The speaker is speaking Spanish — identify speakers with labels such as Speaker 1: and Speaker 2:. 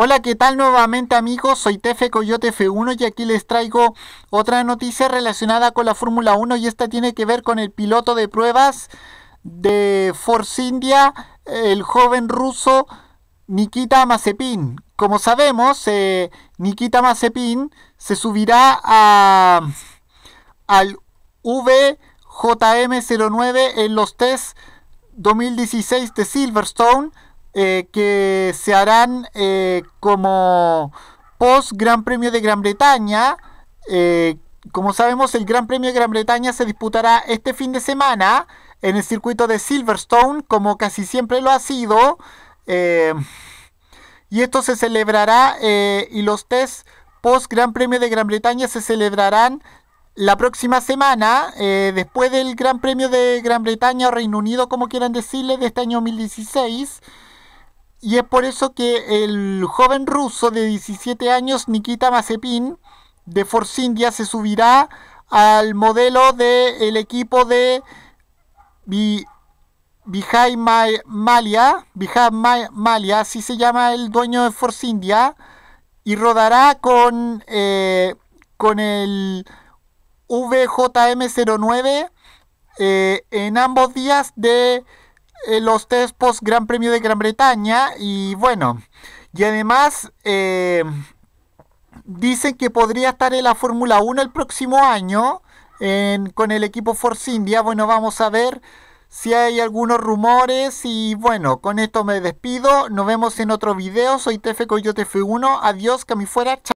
Speaker 1: Hola, ¿qué tal nuevamente amigos? Soy Tefe Coyote F1 y aquí les traigo otra noticia relacionada con la Fórmula 1 y esta tiene que ver con el piloto de pruebas de Force India, el joven ruso Nikita Mazepin. Como sabemos, eh, Nikita Mazepin se subirá al VJM09 en los test 2016 de Silverstone eh, que se harán eh, como post Gran Premio de Gran Bretaña. Eh, como sabemos, el Gran Premio de Gran Bretaña se disputará este fin de semana en el circuito de Silverstone, como casi siempre lo ha sido. y esto se celebrará y los test post Gran Premio de Gran Bretaña se celebrarán la próxima semana, después del Gran Premio de Gran Bretaña o Reino Unido, como quieran decirle, de este año 2016. Y es por eso que el joven ruso de 17 años, Nikita Mazepin, de Force India, se subirá al modelo del equipo de Vijay Malia, Vijay Malia, así se llama el dueño de Force India, y rodará con, eh, con el VJM09 eh, en ambos días de eh, los test post Gran Premio de Gran Bretaña y bueno, y además eh, dicen que podría estar en la Fórmula 1 el próximo año con el equipo Force India. Bueno, vamos a ver si hay algunos rumores y bueno, con esto me despido. Nos vemos en otro video. Soy Tefe te fui 1 Adiós, que a fuera. Chao.